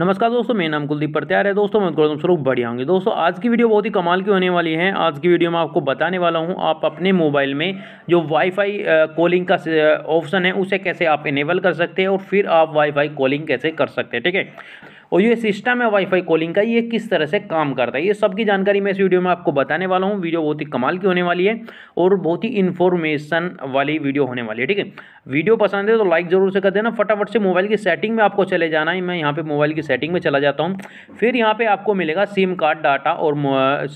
नमस्कार दोस्तों मेरा नाम कुलदीप प्रत्यार है दोस्तों मैं गौतम स्वरूप बढ़िया होंगे दोस्तों आज की वीडियो बहुत ही कमाल की होने वाली है आज की वीडियो में आपको बताने वाला हूँ आप अपने मोबाइल में जो वाईफाई कॉलिंग का ऑप्शन है उसे कैसे आप इनेबल कर सकते हैं और फिर आप वाईफाई कॉलिंग कैसे कर सकते हैं ठीक है और ये सिस्टम है वाईफाई कॉलिंग का ये किस तरह से काम करता है ये सब की जानकारी मैं इस वीडियो में आपको बताने वाला हूँ वीडियो बहुत ही कमाल की होने वाली है और बहुत ही इन्फॉर्मेशन वाली वीडियो होने वाली है ठीक है वीडियो पसंद है तो लाइक ज़रूर से कर देना फटाफट से मोबाइल की सेटिंग में आपको चले जाना है मैं यहाँ पे मोबाइल की सेटिंग में चला जाता हूँ फिर यहाँ पे आपको मिलेगा सिम कार्ड डाटा और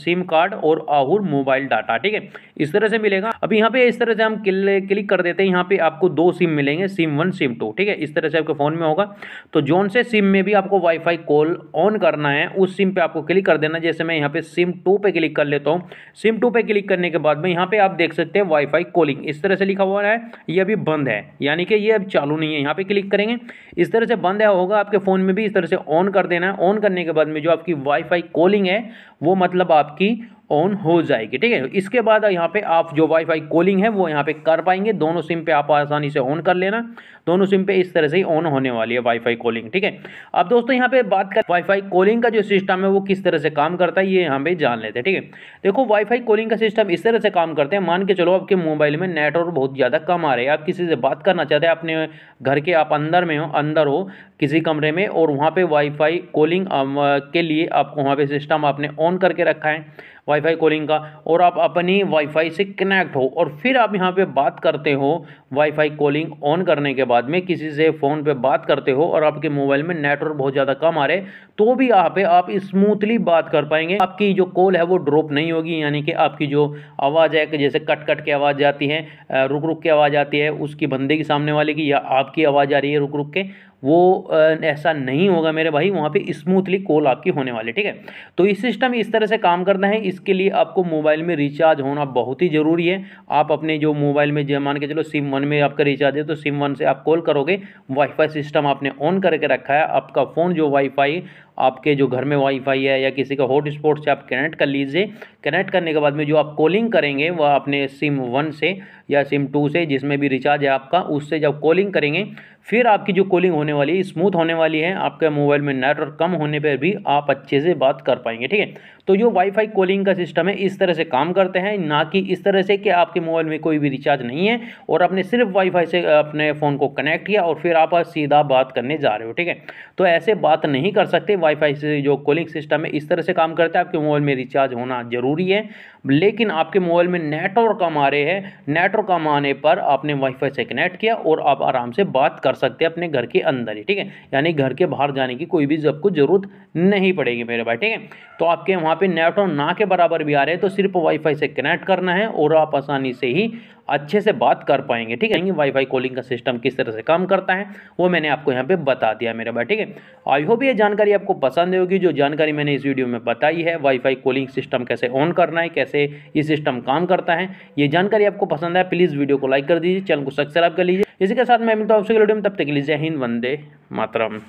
सिम कार्ड और आहूर मोबाइल डाटा ठीक है इस तरह से मिलेगा अभी यहाँ पे इस तरह से हम क्लिक कर देते हैं यहाँ पे आपको दो सिम मिलेंगे सिम वन सिम टू ठीक है इस तरह से आपके फ़ोन में होगा तो जोन से सिम में भी आपको वाईफाई कॉल ऑन करना है उस सिम पर आपको क्लिक कर देना जैसे मैं यहाँ पे सिम टू पर क्लिक कर लेता हूँ सिम टू पर क्लिक करने के बाद में यहाँ पे आप देख सकते हैं वाईफाई कॉलिंग इस तरह से लिखा हुआ है ये अभी बंद है यानी कि ये अब चालू नहीं है यहाँ पे क्लिक करेंगे इस तरह से बंद होगा आपके फ़ोन में भी इस तरह से ऑन कर देना है ऑन करने के बाद में जो आपकी वाईफाई कॉलिंग है वो मतलब आपकी ऑन हो जाएगी ठीक है इसके बाद यहाँ पे आप जो वाईफाई कॉलिंग है वो यहाँ पे कर पाएंगे दोनों सिम पे आप आसानी से ऑन कर लेना दोनों सिम पे इस तरह से ही ऑन होने वाली है वाईफाई कॉलिंग ठीक है अब दोस्तों यहाँ पे बात कर वाईफाई कॉलिंग का जो सिस्टम है वो किस तरह से काम करता है ये यहाँ पे जान लेते हैं ठीक है देखो वाईफाई कॉलिंग का सिस्टम इस तरह से काम करते हैं मान के चलो आपके मोबाइल में नेटवर्क बहुत ज़्यादा कम आ रहे हैं आप किसी से बात करना चाहते हैं अपने घर के आप अंदर में हो अंदर हो किसी कमरे में और वहाँ पे वाईफाई कॉलिंग के लिए आपको वहाँ पे सिस्टम आपने ऑन करके रखा है वाईफाई कॉलिंग का और आप अपनी वाईफाई से कनेक्ट हो और फिर आप यहाँ पे बात करते हो वाईफाई कॉलिंग ऑन करने के बाद में किसी से फ़ोन पे बात करते हो और आपके मोबाइल में नेटवर्क बहुत ज़्यादा कम आ रहे तो भी यहाँ पे आप स्मूथली बात कर पाएंगे आपकी जो कॉल है वो ड्रॉप नहीं होगी यानी कि आपकी जो आवाज़ है जैसे कट कट की आवाज़ आती है रुक रुक के आवाज़ आती है उसकी बंदे की सामने वाले की या आपकी आवाज़ आ रही है रुक रुक के वो ऐसा नहीं होगा मेरे भाई वहाँ पे स्मूथली कॉल आपकी होने वाली ठीक है तो ये सिस्टम इस तरह से काम करना है इसके लिए आपको मोबाइल में रिचार्ज होना बहुत ही ज़रूरी है आप अपने जो मोबाइल में मान के चलो सिम वन में आपका रिचार्ज है तो सिम वन से आप कॉल करोगे वाईफाई सिस्टम आपने ऑन करके रखा है आपका फ़ोन जो वाईफाई आपके जो घर में वाईफाई है या किसी का हॉट स्पॉट से आप कनेक्ट कर लीजिए कनेक्ट करने के बाद में जो आप कॉलिंग करेंगे वह अपने सिम वन से या सिम टू से जिसमें भी रिचार्ज है आपका उससे जब कॉलिंग करेंगे फिर आपकी जो कॉलिंग होने वाली है स्मूथ होने वाली है आपके मोबाइल में नेटवर्क कम होने पर भी आप अच्छे से बात कर पाएंगे ठीक है तो जो वाईफाई कॉलिंग का सिस्टम है इस तरह से काम करते हैं ना कि इस तरह से कि आपके मोबाइल में कोई भी रिचार्ज नहीं है और आपने सिर्फ वाईफाई से अपने फ़ोन को कनेक्ट किया और फिर आप सीधा बात करने जा रहे हो ठीक है तो ऐसे बात नहीं कर सकते वाईफाई से जो कॉलिंग सिस्टम है इस तरह से काम करता है आपके मोबाइल में रिचार्ज होना ज़रूरी है लेकिन आपके मोबाइल में नेटवर्क कम आ रहे हैं नेटवर्क कम आने पर आपने वाईफाई से कनेक्ट किया और आप आराम से बात कर सकते हैं अपने घर के अंदर ही ठीक है यानी घर के बाहर जाने की कोई भी आपको ज़रूरत नहीं पड़ेगी मेरे भाई ठीक है तो आपके वहाँ वहाँ पे नेट और ना के बराबर भी आ रहे हैं तो सिर्फ वाईफाई से कनेक्ट करना है और आप आसानी से ही अच्छे से बात कर पाएंगे ठीक है वाईफाई कॉलिंग का सिस्टम किस तरह से काम करता है वो मैंने आपको यहाँ पे बता दिया मेरे भाई ठीक है आई होप ये जानकारी आपको पसंद होगी जो जानकारी मैंने इस वीडियो में बताई है वाईफाई कॉलिंग सिस्टम कैसे ऑन करना है कैसे ये सिस्टम काम करता है ये जानकारी आपको पसंद है प्लीज़ वीडियो को लाइक कर दीजिए चैनल को सब्सक्राइब कर लीजिए इसी के साथ मैं मिलता हूँ आपसे वीडियो में तब तक लीजिए हिंद वंदे मातरम